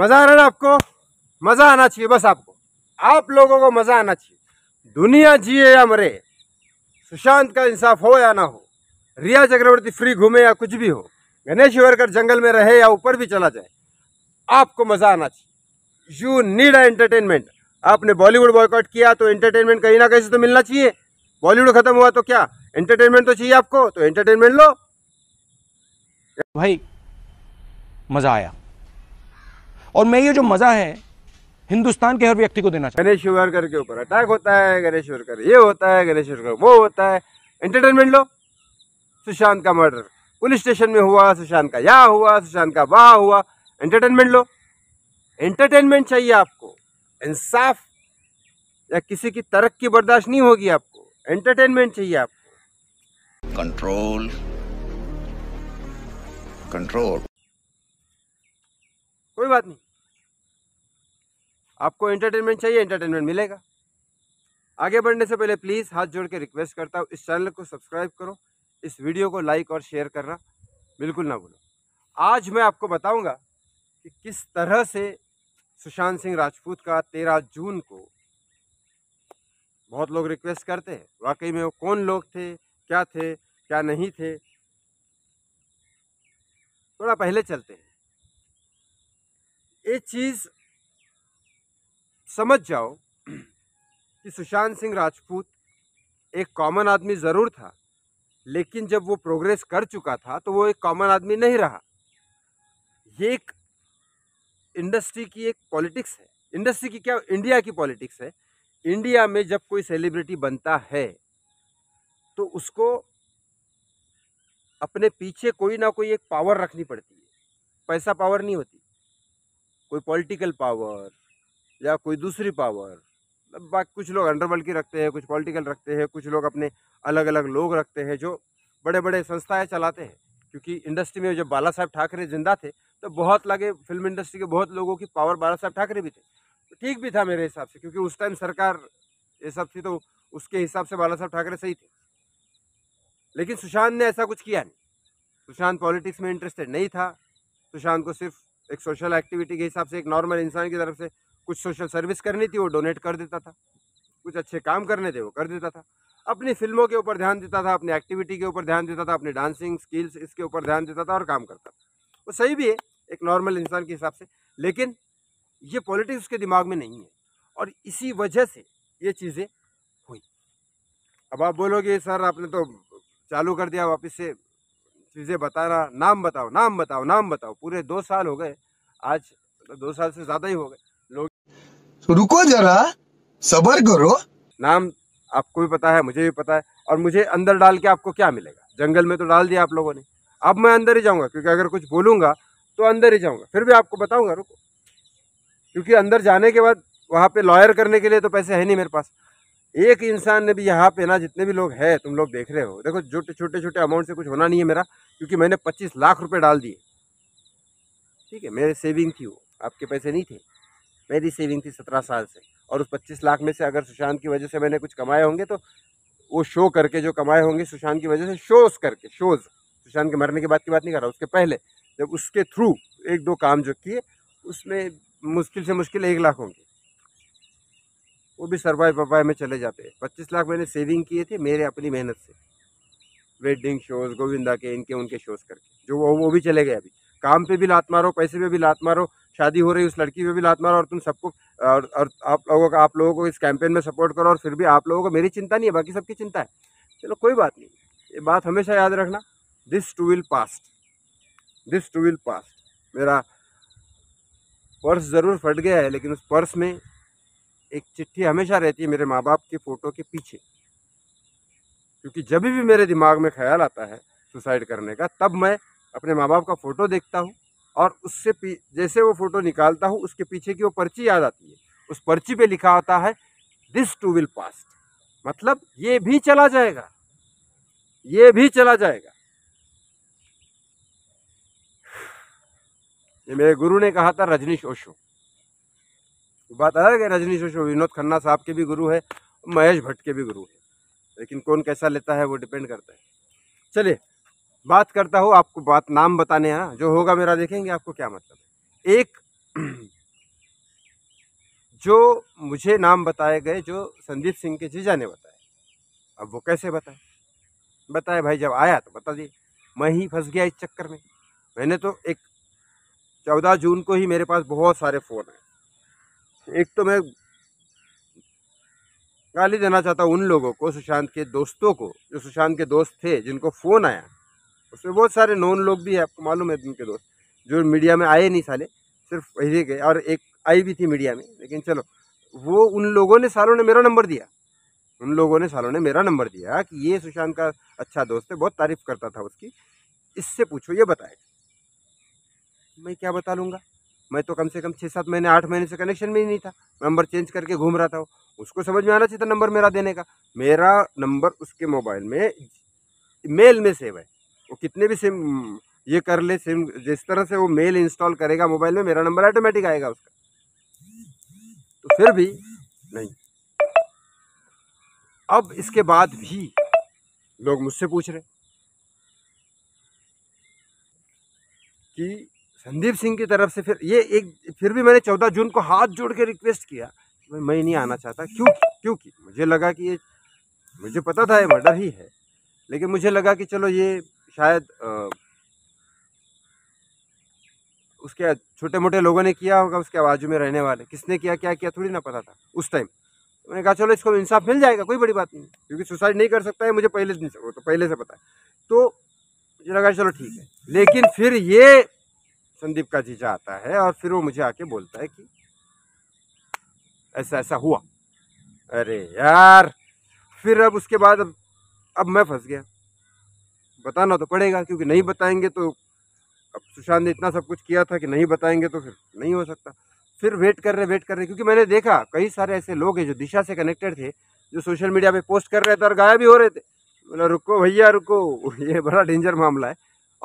मज़ा आ रहा है आपको मज़ा आना चाहिए बस आपको आप लोगों को मज़ा आना चाहिए दुनिया जिए या मरे सुशांत का इंसाफ हो या ना हो रिया चक्रवर्ती फ्री घूमे या कुछ भी हो गणेश शिवरकर जंगल में रहे या ऊपर भी चला जाए आपको मज़ा आना चाहिए यू नीड अ एंटरटेनमेंट आपने बॉलीवुड बॉयकॉट किया तो एंटरटेनमेंट कहीं ना कहीं से तो मिलना चाहिए बॉलीवुड खत्म हुआ तो क्या एंटरटेनमेंट तो चाहिए आपको तो एंटरटेनमेंट लो भाई मज़ा आया और मैं ये जो मज़ा है हिंदुस्तान के हर व्यक्ति को देना चाहिए गणेश के ऊपर अटैक होता है गणेश ये होता है गणेश वो होता है एंटरटेनमेंट लो सुशांत का मर्डर पुलिस स्टेशन में हुआ सुशांत का यहाँ हुआ सुशांत का वहाँ हुआ एंटरटेनमेंट लो एंटरटेनमेंट चाहिए आपको इंसाफ या किसी की तरक्की बर्दाश्त नहीं होगी आपको एंटरटेनमेंट चाहिए आपको कंट्रोल कंट्रोल कोई बात नहीं आपको एंटरटेनमेंट चाहिए एंटरटेनमेंट मिलेगा आगे बढ़ने से पहले प्लीज़ हाथ जोड़ के रिक्वेस्ट करता हूँ इस चैनल को सब्सक्राइब करो इस वीडियो को लाइक और शेयर करना बिल्कुल ना भूलो आज मैं आपको बताऊंगा कि किस तरह से सुशांत सिंह राजपूत का तेरह जून को बहुत लोग रिक्वेस्ट करते हैं वाकई में वो कौन लोग थे क्या थे क्या नहीं थे थोड़ा पहले चलते हैं ये चीज़ समझ जाओ कि सुशांत सिंह राजपूत एक कॉमन आदमी ज़रूर था लेकिन जब वो प्रोग्रेस कर चुका था तो वो एक कॉमन आदमी नहीं रहा ये एक इंडस्ट्री की एक पॉलिटिक्स है इंडस्ट्री की क्या इंडिया की पॉलिटिक्स है इंडिया में जब कोई सेलिब्रिटी बनता है तो उसको अपने पीछे कोई ना कोई एक पावर रखनी पड़ती है पैसा पावर नहीं होती कोई पॉलिटिकल पावर या कोई दूसरी पावर बाकी कुछ लोग अंडरवर्ल्ड की रखते हैं कुछ पॉलिटिकल रखते हैं कुछ लोग अपने अलग अलग लोग रखते हैं जो बड़े बड़े संस्थाएं चलाते हैं क्योंकि इंडस्ट्री में जब बाला साहब ठाकरे जिंदा थे तो बहुत लगे फिल्म इंडस्ट्री के बहुत लोगों की पावर बाला साहब ठाकरे भी थे तो ठीक भी था मेरे हिसाब से क्योंकि उस टाइम सरकार ये सब थी तो उसके हिसाब से बाला साहब ठाकरे सही थे लेकिन सुशांत ने ऐसा कुछ किया नहीं सुशांत पॉलिटिक्स में इंटरेस्टेड नहीं था सुशांत को सिर्फ एक सोशल एक्टिविटी के हिसाब से एक नॉर्मल इंसान की तरफ से कुछ सोशल सर्विस करनी थी वो डोनेट कर देता था कुछ अच्छे काम करने थे वो कर देता था अपनी फिल्मों के ऊपर ध्यान देता था अपनी एक्टिविटी के ऊपर ध्यान देता था अपनी डांसिंग स्किल्स इसके ऊपर ध्यान देता था और काम करता था वो सही भी है एक नॉर्मल इंसान के हिसाब से लेकिन ये पॉलिटिक्स उसके दिमाग में नहीं है और इसी वजह से ये चीज़ें हुई अब आप बोलोगे सर आपने तो चालू कर दिया वापस से चीज़ें बताना नाम बताओ नाम बताओ नाम बताओ पूरे दो साल हो गए आज तो दो साल से ज़्यादा ही हो गए रुको जरा सबर करो नाम आपको भी पता है मुझे भी पता है और मुझे अंदर डाल के आपको क्या मिलेगा जंगल में तो डाल दिया आप लोगों ने अब मैं अंदर ही जाऊंगा क्योंकि अगर कुछ बोलूंगा तो अंदर ही जाऊंगा फिर भी आपको बताऊंगा रुको क्योंकि अंदर जाने के बाद वहाँ पे लॉयर करने के लिए तो पैसे है नहीं मेरे पास एक इंसान ने भी यहाँ पे ना जितने भी लोग हैं तुम लोग देख रहे हो देखो छोटे छोटे छोटे अमाउंट से कुछ होना नहीं है मेरा क्योंकि मैंने पच्चीस लाख रुपये डाल दिए ठीक है मेरे सेविंग थी वो आपके पैसे नहीं थे मेरी सेविंग थी सत्रह साल से और उस पच्चीस लाख में से अगर सुशांत की वजह से मैंने कुछ कमाए होंगे तो वो शो करके जो कमाए होंगे सुशांत की वजह से शोज करके शोज सुशांत के मरने के बाद की बात नहीं कर रहा उसके पहले जब उसके थ्रू एक दो काम जो किए उसमें मुश्किल से मुश्किल एक लाख होंगे वो भी सर्वाइव ववाइव में चले जाते हैं पच्चीस लाख मैंने सेविंग किए थे मेरे अपनी मेहनत से वेडिंग शोज गोविंदा के इनके उनके शोज करके जो वो वो भी चले गए अभी काम पे भी लात मारो पैसे पे भी लात मारो शादी हो रही है उस लड़की पे भी लात मारो और तुम सबको और, और आप लोगों का आप लोगों को इस कैंपेन में सपोर्ट करो और फिर भी आप लोगों को मेरी चिंता नहीं है बाकी सबकी चिंता है चलो कोई बात नहीं ये बात हमेशा याद रखना this too will past this too will past मेरा पर्स ज़रूर फट गया है लेकिन उस पर्स में एक चिट्ठी हमेशा रहती है मेरे माँ बाप के फ़ोटो के पीछे क्योंकि जब भी मेरे दिमाग में ख्याल आता है सुसाइड करने का तब मैं अपने माँ बाप का फ़ोटो देखता हूँ और उससे जैसे वो फ़ोटो निकालता हूँ उसके पीछे की वो पर्ची याद आती है उस पर्ची पे लिखा होता है दिस टू विल पास्ट मतलब ये भी चला जाएगा ये भी चला जाएगा ये मेरे गुरु ने कहा था रजनीश ओशो बात अलग है रजनीश ओशो विनोद खन्ना साहब के भी गुरु है महेश भट्ट के भी गुरु है लेकिन कौन कैसा लेता है वो डिपेंड करता है चलिए बात करता हूँ आपको बात नाम बताने हैं हाँ, जो होगा मेरा देखेंगे आपको क्या मतलब एक जो मुझे नाम बताए गए जो संदीप सिंह के जीजा ने बताए अब वो कैसे बताए बताए भाई जब आया तो बता दिए मैं ही फंस गया इस चक्कर में मैंने तो एक चौदह जून को ही मेरे पास बहुत सारे फ़ोन हैं एक तो मैं गाली देना चाहता हूँ उन लोगों को सुशांत के दोस्तों को जो सुशांत के दोस्त थे जिनको फ़ोन आया उसमें बहुत सारे नॉन लोग भी है आपको मालूम है उनके दोस्त जो मीडिया में आए नहीं साले सिर्फ वही गए और एक आई भी थी मीडिया में लेकिन चलो वो उन लोगों ने सालों ने मेरा नंबर दिया उन लोगों ने सालों ने मेरा नंबर दिया कि ये सुशांत का अच्छा दोस्त है बहुत तारीफ़ करता था उसकी इससे पूछो ये बताए मैं क्या बता लूँगा मैं तो कम से कम छः सात महीने आठ महीने से कनेक्शन में ही नहीं था नंबर चेंज करके घूम रहा था वो उसको समझ में आना चाहिए था नंबर मेरा देने का मेरा नंबर उसके मोबाइल में मेल में सेव है वो कितने भी सिम ये कर ले सिम जिस तरह से वो मेल इंस्टॉल करेगा मोबाइल में मेरा नंबर ऑटोमेटिक आएगा उसका तो फिर भी नहीं अब इसके बाद भी लोग मुझसे पूछ रहे कि संदीप सिंह की तरफ से फिर ये एक फिर भी मैंने चौदह जून को हाथ जोड़ के रिक्वेस्ट किया मैं मैं नहीं आना चाहता क्यों क्योंकि मुझे लगा कि ये मुझे पता था ये मर्डर ही है लेकिन मुझे लगा कि चलो ये शायद उसके छोटे मोटे लोगों ने किया होगा उसके बाजू में रहने वाले किसने किया क्या किया थोड़ी ना पता था उस टाइम तो मैंने कहा चलो इसको इंसाफ मिल जाएगा कोई बड़ी बात नहीं क्योंकि सुसाइड नहीं कर सकता है मुझे पहले दिन से वो तो पहले से पता है तो मुझे लगा चलो ठीक है लेकिन फिर ये संदीप का जीजा आता है और फिर वो मुझे आके बोलता है कि ऐसा ऐसा हुआ अरे यार फिर अब उसके बाद अब अब मैं फंस गया बताना तो पड़ेगा क्योंकि नहीं हाँ। बताएंगे तो अब सुशांत ने इतना सब कुछ किया था कि नहीं बताएंगे तो फिर नहीं हो सकता फिर वेट कर रहे वेट कर रहे क्योंकि मैंने देखा कई सारे ऐसे लोग हैं जो दिशा से कनेक्टेड थे जो सोशल मीडिया पे पोस्ट कर रहे थे और गायब भी हो रहे थे बोला रुको भैया रुको ये बड़ा डेंजर मामला है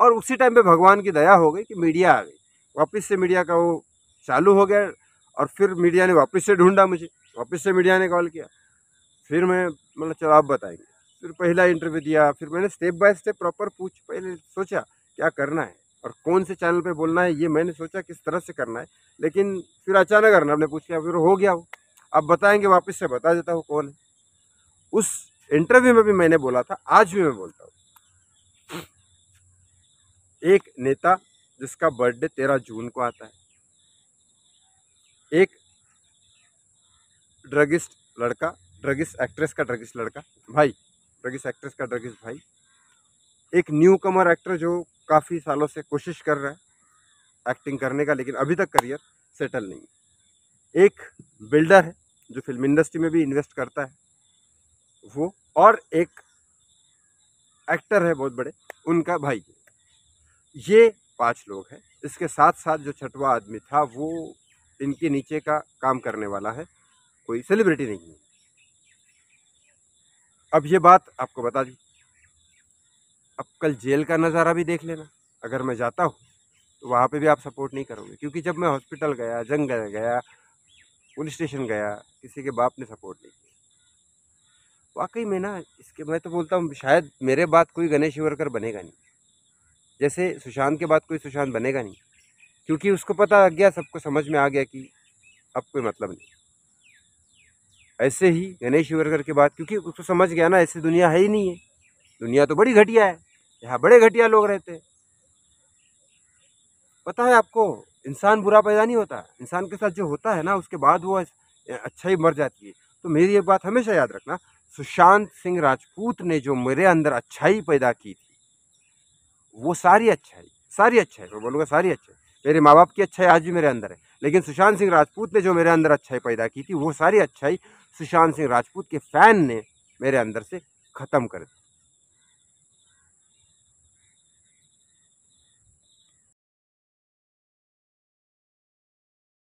और उसी टाइम पे भगवान की दया हो गई कि मीडिया आ गई वापस से मीडिया का वो चालू हो गया और फिर मीडिया ने वापस से ढूंढा मुझे वापस से मीडिया ने कॉल किया फिर मैं मतलब चलो आप बताएंगे फिर पहला इंटरव्यू दिया फिर मैंने स्टेप बाय स्टेप प्रॉपर पूछ पहले सोचा क्या करना है और कौन से चैनल पे बोलना है ये मैंने सोचा किस तरह से करना है लेकिन फिर अचानक करना ने पूछ लिया फिर हो गया वो अब बताएंगे वापस से बता देता हूँ कौन है उस इंटरव्यू में भी मैंने बोला था आज भी मैं बोलता हूँ एक नेता जिसका बर्थडे तेरह जून को आता है एक ड्रगिस्ट लड़का ड्रगिस्ट एक्ट्रेस का ड्रगिस्ट लड़का भाई ड्रगिस एक्ट्रेस का ड्रगिस भाई एक न्यू कमर एक्टर जो काफ़ी सालों से कोशिश कर रहा है एक्टिंग करने का लेकिन अभी तक करियर सेटल नहीं है एक बिल्डर है जो फिल्म इंडस्ट्री में भी इन्वेस्ट करता है वो और एक एक्टर है बहुत बड़े उनका भाई ये पांच लोग हैं इसके साथ साथ जो छठवा आदमी था वो इनके नीचे का काम करने वाला है कोई सेलिब्रिटी नहीं है अब ये बात आपको बता दूँ अब कल जेल का नज़ारा भी देख लेना अगर मैं जाता हूँ तो वहाँ पे भी आप सपोर्ट नहीं करोगे क्योंकि जब मैं हॉस्पिटल गया जंग गया पुलिस स्टेशन गया किसी के बाप ने सपोर्ट नहीं किया वाकई में ना इसके मैं तो बोलता हूँ शायद मेरे बात कोई गणेश शिवरकर बनेगा नहीं जैसे सुशांत के बाद कोई सुशांत बनेगा नहीं क्योंकि उसको पता लग गया सबको समझ में आ गया कि अब कोई मतलब नहीं ऐसे ही गणेश विवरकर के बाद क्योंकि उसको समझ गया ना ऐसी दुनिया है ही नहीं है दुनिया तो बड़ी घटिया है यहाँ बड़े घटिया लोग रहते हैं पता है आपको इंसान बुरा पैदा नहीं होता इंसान के साथ जो होता है ना उसके बाद वो अच्छा ही मर जाती है तो मेरी ये बात हमेशा याद रखना सुशांत सिंह राजपूत ने जो मेरे अंदर अच्छाई पैदा की थी वो सारी अच्छाई सारी अच्छाई मैं बोलूँगा सारी अच्छाई मेरे माँ बाप की अच्छाई आज भी मेरे अंदर है लेकिन सुशांत सिंह राजपूत ने जो मेरे अंदर अच्छाई पैदा की थी वो सारी अच्छाई सुशांत सिंह राजपूत के फ़ैन ने मेरे अंदर से ख़त्म कर दी